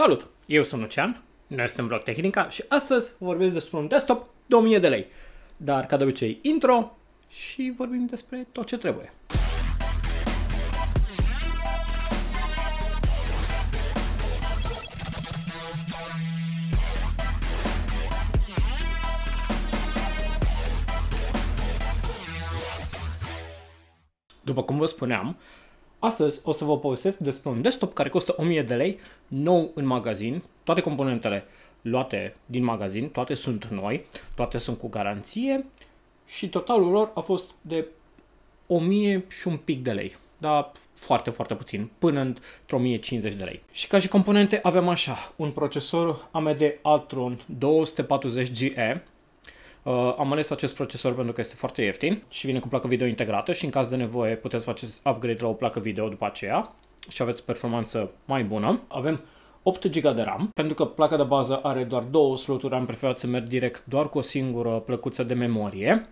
Salut! Eu sunt Lucian, noi suntem Vlog Tehnica și astăzi vorbesc despre un desktop de 1000 de lei. Dar ca de obicei intro și vorbim despre tot ce trebuie. După cum vă spuneam, Astăzi o să vă povestesc despre un desktop care costă 1000 de lei, nou în magazin, toate componentele luate din magazin, toate sunt noi, toate sunt cu garanție și totalul lor a fost de 1000 și un pic de lei, dar foarte, foarte puțin, până într-o 1050 de lei. Și ca și componente avem așa, un procesor AMD Athlon 240GE, Uh, am ales acest procesor pentru că este foarte ieftin și vine cu placă video integrată și în caz de nevoie puteți face upgrade la o placă video după aceea și aveți performanță mai bună. Avem 8 GB de RAM, pentru că placa de bază are doar două sloturi, am preferat să merg direct doar cu o singură plăcuță de memorie.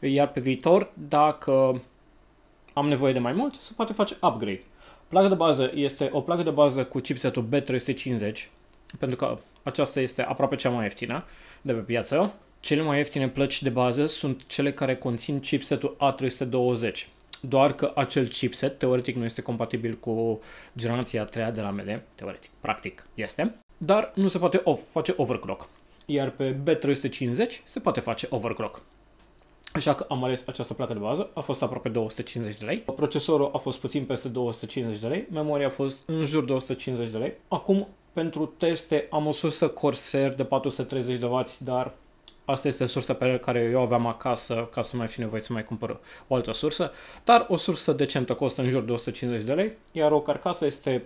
Iar pe viitor, dacă am nevoie de mai mult, se poate face upgrade. Placa de bază este o placă de bază cu chipsetul B350, pentru că aceasta este aproape cea mai ieftină de pe piață. Cele mai ieftine plăci de bază sunt cele care conțin chipsetul A320, doar că acel chipset teoretic nu este compatibil cu generația a treia de la AMD, teoretic, practic este, dar nu se poate off, face overclock, iar pe B350 se poate face overclock. Așa că am ales această placă de bază, a fost aproape 250 de lei, procesorul a fost puțin peste 250 de lei, memoria a fost în jur de 150 de lei. Acum, pentru teste, am o sursă Corsair de 430 de W, dar Asta este sursa pe care eu aveam acasă ca să mai fi nevoit să mai cumpăr o altă sursă. Dar o sursă decentă costă în jur de 150 de lei, iar o carcasă este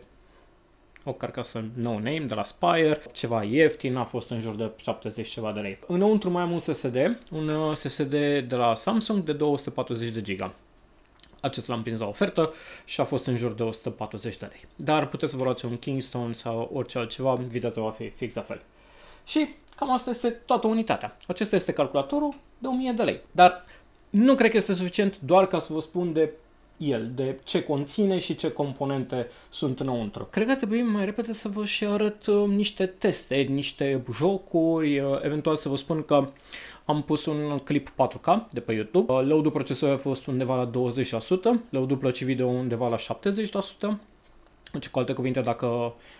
o carcasă no-name de la Spire, ceva ieftin, a fost în jur de 70 ceva de lei. Înăuntru mai am un SSD, un uh, SSD de la Samsung de 240 de giga. Acest l-am prins la ofertă și a fost în jur de 140 de lei. Dar puteți să vă luați un Kingston sau orice altceva, viteza va fi fix la fel. Și cam asta este toată unitatea. Acesta este calculatorul de 1000 de lei. Dar nu cred că este suficient doar ca să vă spun de el, de ce conține și ce componente sunt înăuntru. Cred că trebuie mai repede să vă și arăt uh, niște teste, niște jocuri, uh, eventual să vă spun că am pus un clip 4K de pe YouTube, uh, load-ul procesorului a fost undeva la 20%, load-ul plăcii video undeva la 70%, deci, cu alte cuvinte, dacă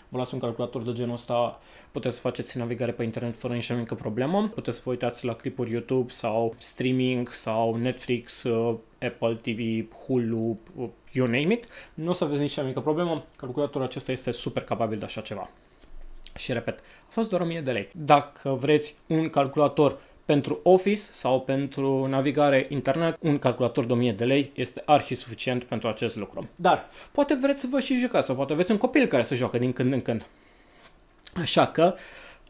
vă luați un calculator de genul ăsta, puteți să faceți navigare pe internet fără nicio mică problemă. Puteți să vă uitați la clipuri YouTube sau streaming sau Netflix, uh, Apple TV, Hulu, uh, you name it. Nu o să aveți nicio mică problemă. Calculatorul acesta este super capabil de așa ceva. Și repet, a fost doar 1000 de lei. Dacă vreți un calculator pentru Office sau pentru navigare internet, un calculator de 1000 de lei este arhi suficient pentru acest lucru. Dar poate vreți să vă și jucați sau poate aveți un copil care să joacă din când în când. Așa că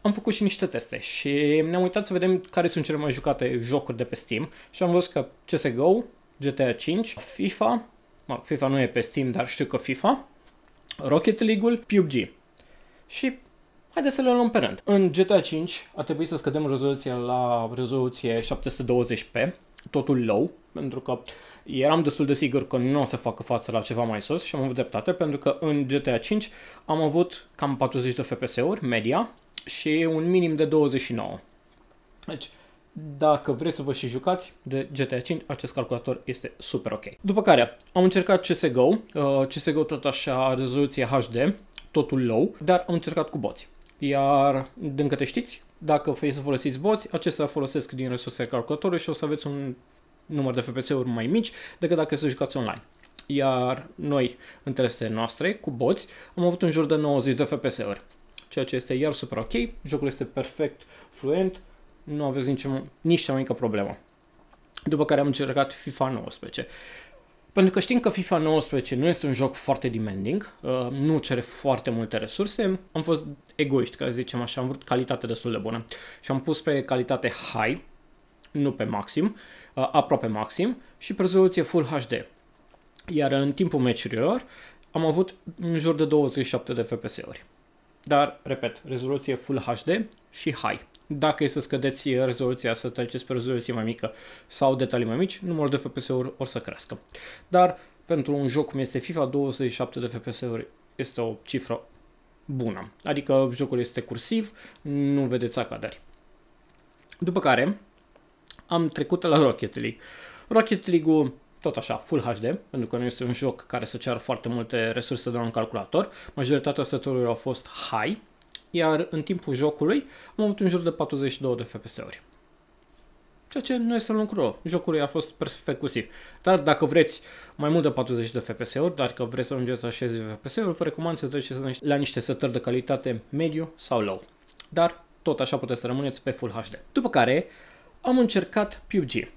am făcut și niște teste și ne-am uitat să vedem care sunt cele mai jucate jocuri de pe Steam și am văzut că CSGO, GTA 5, FIFA, mă, FIFA nu e pe Steam, dar știu că FIFA, Rocket League-ul, PUBG. Și Haideți să le luăm pe rând. În GTA 5 a trebuit să scădem rezoluția la rezoluție 720p, totul low, pentru că eram destul de sigur că nu o să facă față la ceva mai sus și am avut dreptate, pentru că în GTA 5 am avut cam 40 de FPS-uri, media, și un minim de 29. Deci, dacă vreți să vă și jucați de GTA 5, acest calculator este super ok. După care am încercat CSGO, uh, CSGO tot așa rezoluție HD, totul low, dar am încercat cu boți. Iar, din câte știți, dacă să folosiți boți, acestea folosesc din resursele calculatorului și o să aveți un număr de FPS-uri mai mici decât dacă să jucați online. Iar noi, în noastre, cu boți, am avut în jur de 90 de FPS-uri, ceea ce este iar super ok, jocul este perfect, fluent, nu aveți nici, nici cea mai mică problemă. După care am încercat FIFA 19. Pentru că știm că FIFA 19 nu este un joc foarte demanding, uh, nu cere foarte multe resurse, am fost egoiști, ca zicem așa, am vrut calitate destul de bună și am pus pe calitate high, nu pe maxim, uh, aproape maxim și pe rezoluție Full HD. Iar în timpul meciurilor am avut în jur de 27 de FPS-uri. Dar, repet, rezoluție Full HD și high dacă e să scădeți rezoluția, să treceți pe rezoluție mai mică sau detalii mai mici, numărul de FPS-uri or să crească. Dar pentru un joc cum este FIFA, 27 de FPS-uri este o cifră bună. Adică jocul este cursiv, nu vedeți acadări. După care am trecut la Rocket League. Rocket League-ul tot așa, Full HD, pentru că nu este un joc care să ceară foarte multe resurse de la un calculator. Majoritatea săturilor au fost high, iar în timpul jocului am avut un jur de 42 de FPS-uri. Ceea ce nu este un lucru Jocul a fost perfect cursiv. Dar dacă vreți mai mult de 40 de FPS-uri, dar dacă vreți să ajungeți la 60 de FPS-uri, vă recomand să treceți la niște setări de calitate mediu sau low. Dar tot așa puteți să rămâneți pe Full HD. După care am încercat PUBG.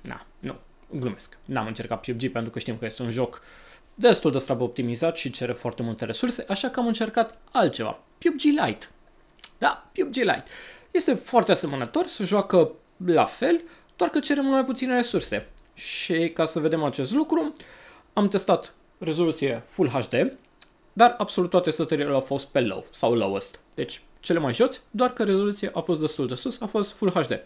Na, nu, glumesc. N-am încercat PUBG pentru că știm că este un joc uh, destul de slab optimizat și cere foarte multe resurse, așa că am încercat altceva. PUBG Lite. Da, PUBG Lite. Este foarte asemănător, se joacă la fel, doar că cere mult mai puține resurse. Și ca să vedem acest lucru, am testat rezoluție Full HD, dar absolut toate setările au fost pe low sau lowest. Deci cele mai jos, doar că rezoluția a fost destul de sus, a fost Full HD.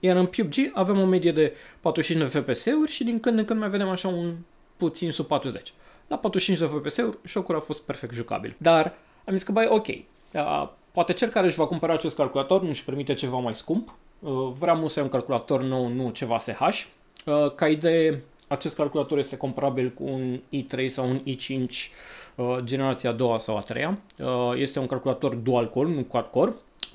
Iar în PUBG avem o medie de 45 FPS-uri și din când în când mai vedem așa un puțin sub 40 la 45 de fps jocul a fost perfect jucabil. Dar am zis că, bai, ok, da, poate cel care își va cumpăra acest calculator nu își permite ceva mai scump, uh, vreau mult să ai un calculator nou, nu ceva SH. Uh, ca idee, acest calculator este comparabil cu un i3 sau un i5 uh, generația a doua sau a treia. Este un calculator dual core, nu quad core,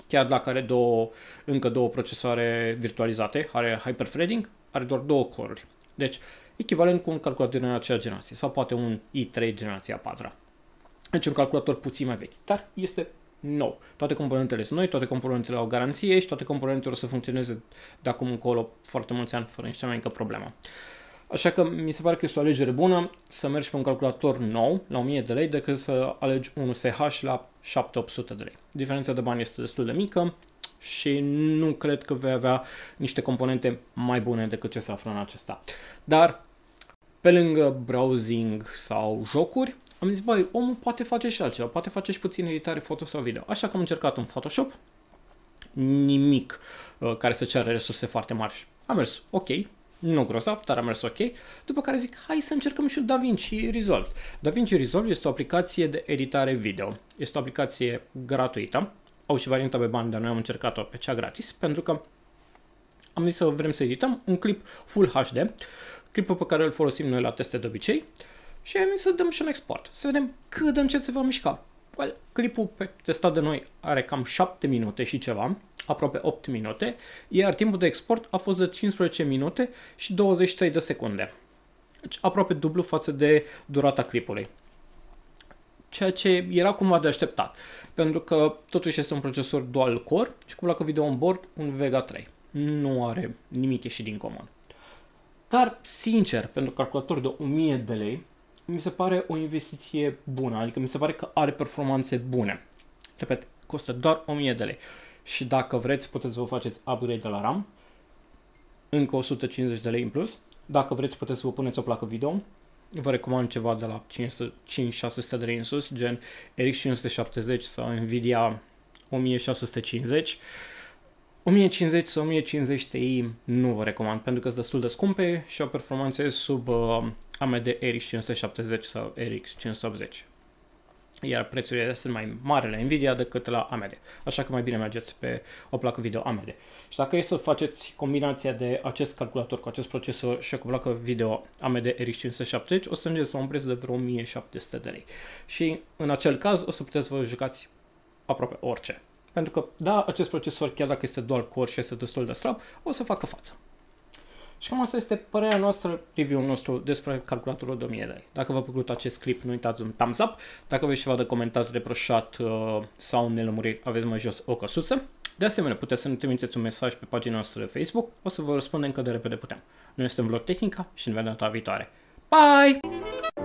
chiar dacă are două, încă două procesoare virtualizate, are hyperthreading, are doar două core deci, echivalent cu un calculator din acea generație sau poate un i3 generația 4 Deci un calculator puțin mai vechi, dar este nou. Toate componentele sunt noi, toate componentele au garanție și toate componentele o să funcționeze de acum încolo foarte mulți ani fără nicio mai mică problemă. Așa că mi se pare că este o alegere bună să mergi pe un calculator nou la 1000 de lei decât să alegi un SH la 7800 de lei. Diferența de bani este destul de mică, și nu cred că vei avea niște componente mai bune decât ce se află în acesta. Dar pe lângă browsing sau jocuri, am zis, băi, omul poate face și altceva, poate face și puțin editare foto sau video. Așa că am încercat un Photoshop, nimic uh, care să ceară resurse foarte mari. A mers ok, nu grozav, dar a mers ok. După care zic, hai să încercăm și DaVinci Resolve. DaVinci Resolve este o aplicație de editare video. Este o aplicație gratuită au și varianta pe bani, dar noi am încercat-o pe cea gratis, pentru că am zis să vrem să edităm un clip Full HD, clipul pe care îl folosim noi la teste de obicei, și am zis să dăm și un export, să vedem cât de încet se va mișca. Well, clipul pe testat de noi are cam 7 minute și ceva, aproape 8 minute, iar timpul de export a fost de 15 minute și 23 de secunde. Deci aproape dublu față de durata clipului ceea ce era cumva de așteptat, pentru că totuși este un procesor dual core și cu placă video on board un Vega 3. Nu are nimic ieșit din comun. Dar, sincer, pentru calculator de 1000 de lei, mi se pare o investiție bună, adică mi se pare că are performanțe bune. Repet, costă doar 1000 de lei și dacă vreți puteți să vă faceți upgrade de la RAM, încă 150 de lei în plus. Dacă vreți puteți să vă puneți o placă video vă recomand ceva de la 500-600 de lei în sus, gen RX 570 sau Nvidia 1650. 1050 sau 1050 Ti nu vă recomand pentru că sunt destul de scumpe și au performanțe sub uh, AMD RX 570 sau RX 580 iar prețurile sunt mai mari la Nvidia decât la AMD. Așa că mai bine mergeți pe o placă video AMD. Și dacă e să faceți combinația de acest calculator cu acest procesor și cu placă video AMD RX 570, o să mergeți la un preț de vreo 1700 de lei. Și în acel caz o să puteți vă jucați aproape orice. Pentru că, da, acest procesor, chiar dacă este dual core și este destul de slab, o să facă față. Și cam asta este părerea noastră, review-ul nostru despre calculatorul 1000 de lei. Dacă v-a plăcut acest clip, nu uitați un thumbs up. Dacă aveți ceva de comentat, reproșat uh, sau nelămurit, aveți mai jos o căsuță. De asemenea, puteți să ne trimiteți un mesaj pe pagina noastră de Facebook. O să vă răspundem cât de repede putem. Noi suntem Vlog Tehnica și ne vedem data viitoare. Bye!